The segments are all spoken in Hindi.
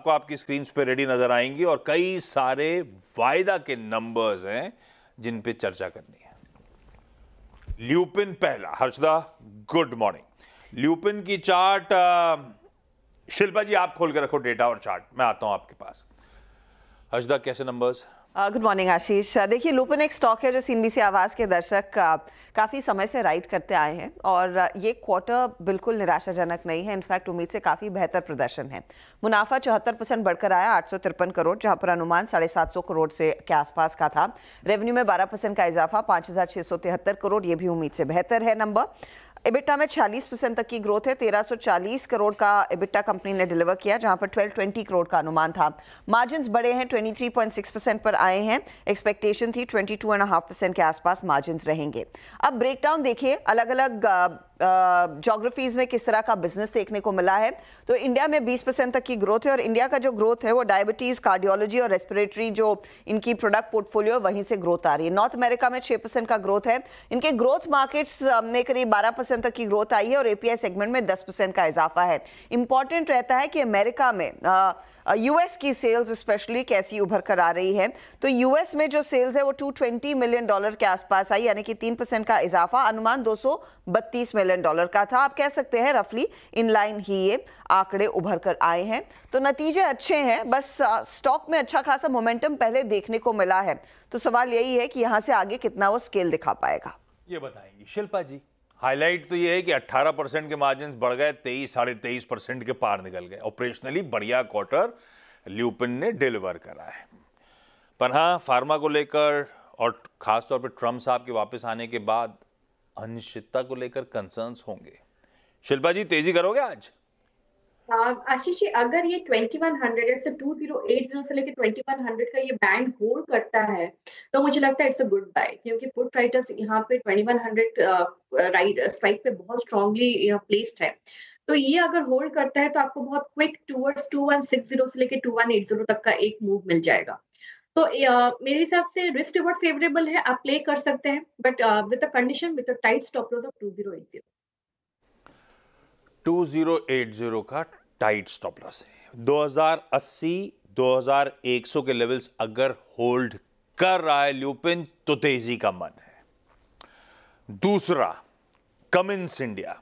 आपको आपकी स्क्रीन पे रेडी नजर आएंगी और कई सारे वायदा के नंबर्स हैं जिन पे चर्चा करनी है ल्यूपिन पहला हर्षदा गुड मॉर्निंग ल्यूपिन की चार्ट शिल्पा जी आप खोल के रखो डेटा और चार्ट मैं आता हूं आपके पास हर्षदा कैसे numbers good morning Ashish uh, देखिए लूपन एक स्टॉक है जो सीनबीसी आवाज़ के दर्शक का, uh, काफ़ी समय से राइड करते आए हैं और uh, ये क्वार्टर बिल्कुल निराशाजनक नहीं है इनफैक्ट उम्मीद से काफ़ी बेहतर प्रदर्शन है मुनाफा चौहत्तर परसेंट बढ़कर आया आठ सौ तिरपन करोड़ जहां पर अनुमान साढ़े सात सौ करोड़ से के आसपास का था रेवेन्यू में बारह का इजाफा पांच करोड़ ये भी उम्मीद से बेहतर है नंबर एबिटा में 40 परसेंट तक की ग्रोथ है 1340 करोड़ का एबिटा कंपनी ने डिलीवर किया जहां पर 1220 करोड़ का अनुमान था मार्जिन बड़े हैं 23.6 परसेंट पर आए हैं एक्सपेक्टेशन थी 22.5 परसेंट के आसपास मार्जिन रहेंगे अब ब्रेकडाउन देखिए अलग अलग जोग्राफीज में किस तरह का बिजनेस देखने को मिला है तो इंडिया में 20 परसेंट तक की ग्रोथ है और इंडिया का जो ग्रोथ है वो डायबिटीज़ कार्डियोलॉजी और रेस्पिरेटरी जो इनकी प्रोडक्ट पोर्टफोलियो है वहीं से ग्रोथ आ रही है नॉर्थ अमेरिका में परसेंट का ग्रोथ है इनके ग्रोथ मार्केट्स में करीब बारह तक की ग्रोथ आई है और एपीआई सेगमेंट में दस का इजाफा है इंपॉर्टेंट रहता है कि अमेरिका में यूएस की सेल्स स्पेशली कैसी उभर कर आ रही है तो यूएस में जो सेल्स है वो टू मिलियन डॉलर के आसपास आई यानी कि तीन परसेंट का इजाफा अनुमान दो मिलियन मिलियन डॉलर का था आप कह सकते हैं रफली इन लाइन ही ये आंकड़े उभर कर आए हैं तो नतीजे अच्छे हैं बस स्टॉक में अच्छा खासा मोमेंटम पहले देखने को मिला है तो सवाल यही है कि यहाँ से आगे कितना वो स्केल दिखा पाएगा ये बताएंगे शिल्पा जी हाईलाइट तो ये है कि 18 परसेंट के मार्जिन बढ़ गए तेईस साढ़े तेईस परसेंट के पार निकल गए ऑपरेशनली बढ़िया क्वार्टर ल्यूपिन ने डिलीवर करा है पर हाँ फार्मा को लेकर और ख़ासतौर पर ट्रम्प साहब के वापस आने के बाद अनिश्चितता को लेकर कंसर्न होंगे शिल्पा जी तेजी करोगे आज हाँ, आशीष जी अगर ये 2100 से 2080 से लेके 2100 का ये बैंड होल्ड करता है तो मुझे लगता है इट्स अ गुड बाय क्योंकि पुट राइटर्स यहाँ पे 2100 राइट स्ट्राइक पे बहुत स्ट्रांगली प्लेस्ड है तो ये अगर होल्ड करता है तो आपको बहुत क्विक टूवर्ड्स 2160 से लेके 2180 तक का एक मूव मिल जाएगा तो मेरे हिसाब से रिस्क रिवॉर्ड फेवरेबल है आप प्ले कर सकते हैं but with condition with tight stop loss of two zero eight zero 2080 का टाइट स्टॉप लॉस है 2080 2100 के लेवल्स अगर होल्ड कर रहा है ल्यूपिन तो तेजी का मन है दूसरा कमिंस इंडिया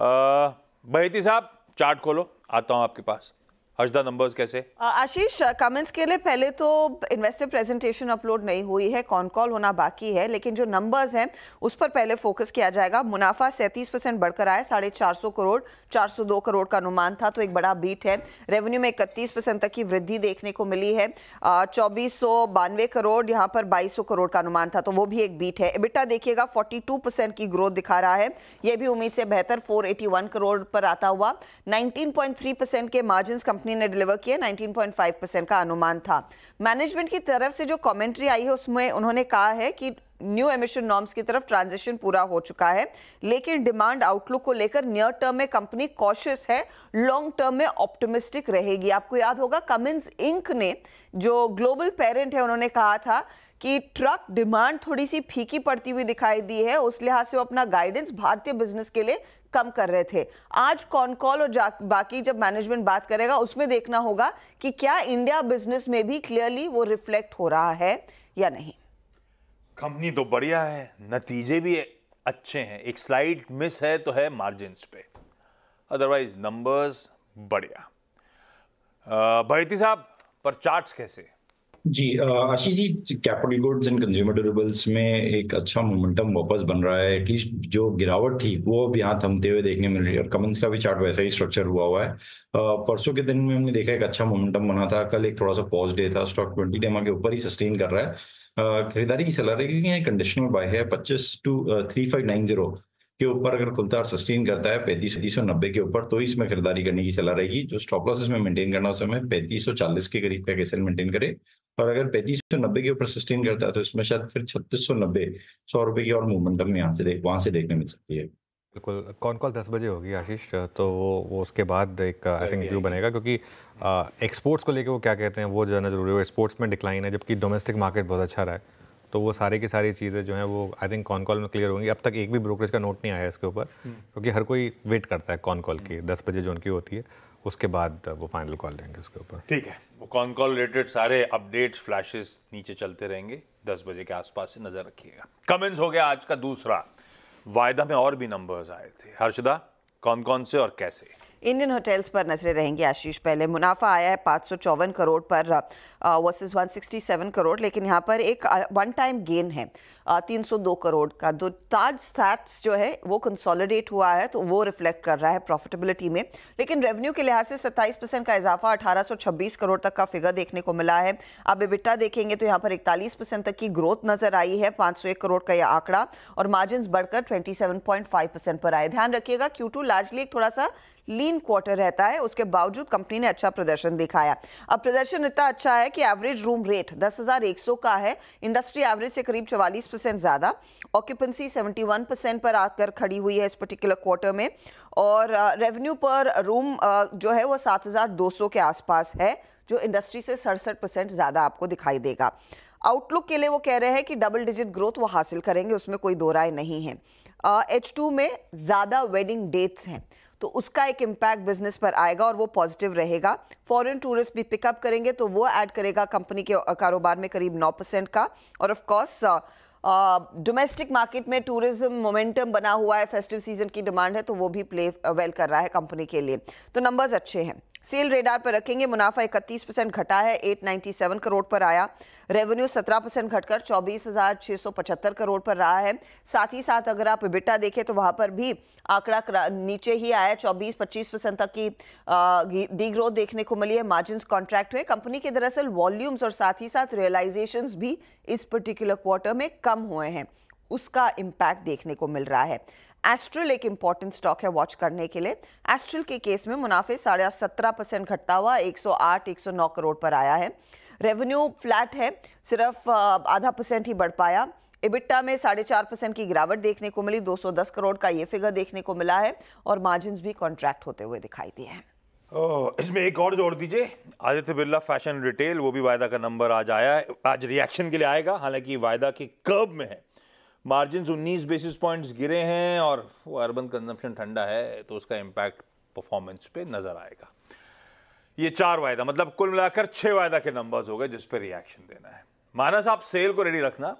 बहती साहब चार्ट खोलो आता हूं आपके पास हर्षदा नंबर्स कैसे आशीष कमेंट्स के लिए पहले तो इन्वेस्टर प्रेजेंटेशन अपलोड नहीं हुई है कॉन कॉल होना बाकी है लेकिन जो नंबर्स हैं उस पर पहले फोकस किया जाएगा मुनाफा सैंतीस परसेंट बढ़कर आया साढ़े चार सौ करोड़ चार सौ दो करोड़ का अनुमान था तो एक बड़ा बीट है रेवेन्यू में इकतीस परसेंट तक की वृद्धि देखने को मिली है चौबीस सौ बानवे करोड़ यहाँ पर बाईस सौ करोड़ का अनुमान था तो वो भी एक बीट है बिट्टा देखिएगा फोर्टी टू परसेंट की ग्रोथ दिखा रहा है ये भी उम्मीद से बेहतर फोर एटी वन करोड़ पर आता हुआ नाइनटीन पॉइंट थ्री परसेंट के मार्जिन कंपनी ने डिलीवर किए 19.5 परसेंट का अनुमान था मैनेजमेंट की तरफ से जो कमेंट्री आई है उसमें उन्होंने कहा है कि न्यू एमिशन नॉर्म्स की तरफ ट्रांजिशन पूरा हो चुका है लेकिन डिमांड आउटलुक को लेकर नियर टर्म में कंपनी कॉशियस है लॉन्ग टर्म में ऑप्टिमिस्टिक रहेगी आपको याद होगा कमिंस इंक ने जो ग्लोबल पेरेंट है उन्होंने कहा था कि ट्रक डिमांड थोड़ी सी फीकी पड़ती हुई दिखाई दी है उस लिहाज से वो अपना गाइडेंस भारतीय बिजनेस के लिए कम कर रहे थे आज कॉन कॉल और बाकी जब मैनेजमेंट बात करेगा उसमें देखना होगा कि क्या इंडिया बिजनेस में भी क्लियरली वो रिफ्लेक्ट हो रहा है या नहीं कंपनी तो बढ़िया है नतीजे भी अच्छे हैं एक स्लाइड मिस है तो है मार्जिन पे अदरवाइज नंबर्स बढ़िया भरती साहब पर चार्ट्स कैसे जी Ashish ji capital goods and consumer durables में एक अच्छा मोमेंटम वापस बन रहा है एटलीस्ट जो गिरावट थी वो अब यहाँ थमते हुए देखने मिल रही है और कमेंस का भी चार्ट वैसा ही स्ट्रक्चर हुआ हुआ है परसों के दिन में हमने देखा एक अच्छा मोमेंटम बना था कल एक थोड़ा सा पॉज डे था स्टॉक ट्वेंटी डेमा के ऊपर ही सस्टेन कर रहा है खरीदारी की सलाह रही है कंडीशनल बाय है पच्चीस two three five nine zero के ऊपर अगर खुलता और सस्टेन करता है पैंतीस तीस सौ नब्बे के ऊपर तो इसमें खरीदारी करने की सलाह रहेगी जो स्टॉप लॉस इसमें मेंटेन करना उस समय पैंतीस सौ चालीस के करीब का कैसे मेंटेन करे और अगर पैंतीस सौ नब्बे के ऊपर सस्टेन करता है तो इसमें शायद फिर छत्तीस सौ नब्बे सौ रुपए की और मोमेंटम यहाँ से देख वहाँ से देखने मिल सकती है बिल्कुल कौन कॉल दस बजे होगी आशीष तो वो वो उसके बाद एक आई थिंक व्यू बनेगा क्योंकि एक्सपोर्ट्स को लेकर वो क्या कहते हैं वो जाना जरूरी है एक्सपोर्ट्स में डिक्लाइन है जबकि डोमेस्टिक मार्केट बहुत अच्छा रहा है तो वो सारे की सारी चीज़ें जो हैं वो आई थिंक कॉन कॉल में क्लियर होंगी अब तक एक भी ब्रोकरेज का नोट नहीं आया इसके ऊपर हम्म। क्योंकि हर कोई वेट करता है कॉन कॉल की दस बजे जो उनकी होती है उसके बाद वो फाइनल कॉल देंगे उसके ऊपर ठीक है वो कॉन कॉल रिलेटेड सारे अपडेट्स फ्लैशेस नीचे चलते रहेंगे दस बजे के आसपास से नज़र रखिएगा कमेंट्स हो गया आज का दूसरा वायदा में और भी नंबर्स आए थे हर्षदा कौन कौन से और कैसे इंडियन होटल्स पर नजरें रहेंगी आशीष पहले मुनाफा आया है पाँच सौ चौवन करोड़ पर सिक्सटी 167 करोड़ लेकिन यहाँ पर एक वन टाइम गेन है 302 करोड़ का दो ताज सैट्स जो है वो कंसोलिडेट हुआ है तो वो रिफ्लेक्ट कर रहा है प्रॉफिटेबिलिटी में लेकिन रेवेन्यू के लिहाज से 27 परसेंट का इजाफा 1826 करोड़ तक का फिगर देखने को मिला है अब बिट्टा देखेंगे तो यहाँ पर इकतालीस परसेंट तक की ग्रोथ नजर आई है 501 करोड़ का यह आंकड़ा और मार्जिन बढ़कर फाइव परसेंट पर आए ध्यान रखिएगा क्यू लार्जली एक थोड़ा सा लीन क्वार्टर रहता है उसके बावजूद कंपनी ने अच्छा प्रदर्शन दिखाया अब प्रदर्शन इतना अच्छा है कि एवरेज रूम रेट दस का है इंडस्ट्री एवरेज से करीब चवालीस परसेंट ज़्यादा ऑक्यूपेंसी सेवेंटी परसेंट पर आकर खड़ी हुई है इस पर्टिकुलर क्वार्टर में और रेवेन्यू पर रूम जो है वो 7,200 के आसपास है जो इंडस्ट्री से सड़सठ परसेंट ज़्यादा आपको दिखाई देगा आउटलुक के लिए वो कह रहे हैं कि डबल डिजिट ग्रोथ वो हासिल करेंगे उसमें कोई दो राय नहीं है एच uh, टू में ज़्यादा वेडिंग डेट्स हैं तो उसका एक इम्पैक्ट बिजनेस पर आएगा और वो पॉजिटिव रहेगा फॉरेन टूरिस्ट भी पिकअप करेंगे तो वो ऐड करेगा कंपनी के कारोबार में करीब नौ परसेंट का और ऑफकोर्स डोमेस्टिक मार्केट में टूरिज्म मोमेंटम बना हुआ है फेस्टिव सीजन की डिमांड है तो वो भी प्ले वेल कर रहा है कंपनी के लिए तो नंबर्स अच्छे हैं सेल रेडार पर रखेंगे मुनाफा इकतीस परसेंट घटा है 897 करोड़ पर आया रेवेन्यू 17 परसेंट घटकर चौबीस करोड़ पर रहा है साथ ही साथ अगर आप बिटा देखें तो वहाँ पर भी आंकड़ा नीचे ही आया चौबीस पच्चीस परसेंट तक की डी ग्रोथ देखने को मिली है मार्जिन कॉन्ट्रैक्ट हुए कंपनी के दरअसल वॉल्यूम्स और साथ ही साथ रियलाइजेशन भी इस पर्टिकुलर क्वार्टर में कम हुए हैं उसका इम्पैक्ट देखने को मिल रहा है एस्ट्रल एक इंपॉर्टेंट स्टॉक है वॉच करने के लिए एस्ट्रल के केस में मुनाफे साढ़े सत्रह परसेंट घटता हुआ 108 109 करोड़ पर आया है रेवेन्यू फ्लैट है सिर्फ आधा परसेंट ही बढ़ पाया इबिट्टा में साढ़े चार परसेंट की गिरावट देखने को मिली 210 करोड़ का ये फिगर देखने को मिला है और मार्जिन भी कॉन्ट्रैक्ट होते हुए दिखाई दिए हैं इसमें एक और जोड़ दीजिए आदित्य बिरला फैशन रिटेल वो भी वायदा का नंबर आज आया आज रिएक्शन के लिए आएगा हालांकि वायदा के कर्ब में है मार्जिन 19 बेसिस पॉइंट्स गिरे हैं और वो अर्बन कंजम्पशन ठंडा है तो उसका इम्पैक्ट परफॉर्मेंस पे नज़र आएगा ये चार वायदा मतलब कुल मिलाकर छह वायदा के नंबर्स हो गए जिस पर रिएक्शन देना है मानस आप सेल को रेडी रखना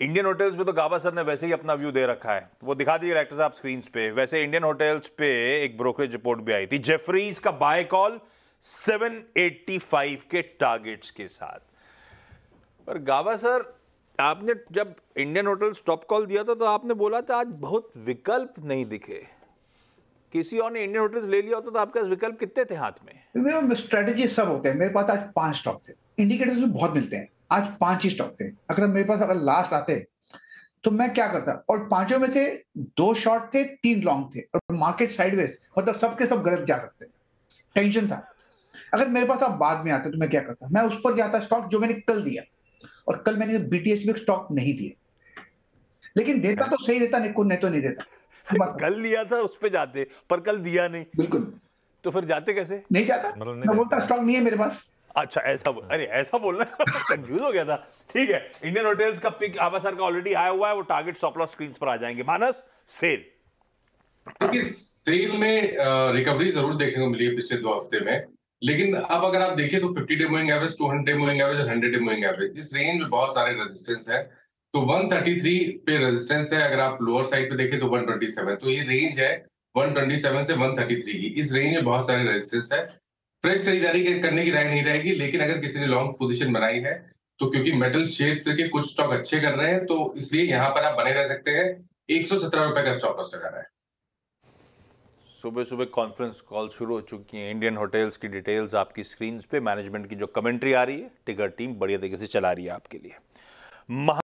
इंडियन होटल्स पे तो गाबा सर ने वैसे ही अपना व्यू दे रखा है वो दिखा दीजिए डायरेक्टर साहब स्क्रीन पे वैसे इंडियन होटल्स पे एक ब्रोकरेज रिपोर्ट भी आई थी जेफरीज का बाय कॉल 785 के टारगेट्स के साथ पर गाबा सर आपने जब इंडियन होटल स्टॉप कॉल दिया था तो आपने बोला था आज बहुत विकल्प नहीं दिखे किसी और ने इंडियन होटल्स ले लिया होता तो, तो आपके पास विकल्प कितने थे हाथ में स्ट्रेटेजी तो सब होते हैं मेरे पास आज पांच स्टॉक थे इंडिकेटर्स भी बहुत मिलते हैं आज पांच ही स्टॉक थे अगर मेरे पास अगर लास्ट आते तो मैं क्या करता और पांचों में से दो शॉर्ट थे तीन लॉन्ग थे और मार्केट साइडवेज मतलब सबके सब गलत जा सकते टेंशन था अगर मेरे पास आप बाद में आते तो मैं क्या करता मैं उस पर जाता स्टॉक जो मैंने कल दिया और कल मैंने बीटीएस में स्टॉक नहीं दिए लेकिन देता तो सही देता नहीं तो नहीं तो नहीं देता कल लिया था उस पर जाते पर कल दिया नहीं बिल्कुल तो फिर जाते कैसे नहीं जाता मतलब मैं बोलता स्टॉक नहीं है मेरे पास अच्छा ऐसा बोल अरे ऐसा बोलना कंफ्यूज हो गया था ठीक है इंडियन होटल्स का पिक आबा सर का ऑलरेडी आया हुआ है वो टारगेट सॉप स्क्रीन पर आ जाएंगे मानस सेल देखिए सेल में रिकवरी जरूर देखने को मिली है पिछले दो हफ्ते में लेकिन अब अगर आप देखिए तो 50 day moving average 200 day moving average और 100 डे मूविंग एवरेज इस रेंज में बहुत सारे रेजिस्टेंस है तो 133 पे रेजिस्टेंस है अगर आप लोअर साइड पे देखें तो 127 तो ये रेंज है 127 से 133 की इस रेंज में बहुत सारे रेजिस्टेंस है फ्रेश खरीदारी करने की राय नहीं रहेगी लेकिन अगर किसी ने लॉन्ग पोजिशन बनाई है तो क्योंकि मेटल क्षेत्र के कुछ स्टॉक अच्छे कर रहे हैं तो इसलिए यहाँ पर आप बने रह सकते हैं एक सौ सत्रह रुपए का स्टॉक लॉस लगा रहा है सुबह सुबह कॉन्फ्रेंस कॉल शुरू हो चुकी है इंडियन होटल्स की डिटेल्स आपकी स्क्रीन पे मैनेजमेंट की जो कमेंट्री आ रही है टिकट टीम बढ़िया तरीके से चला रही है आपके लिए महा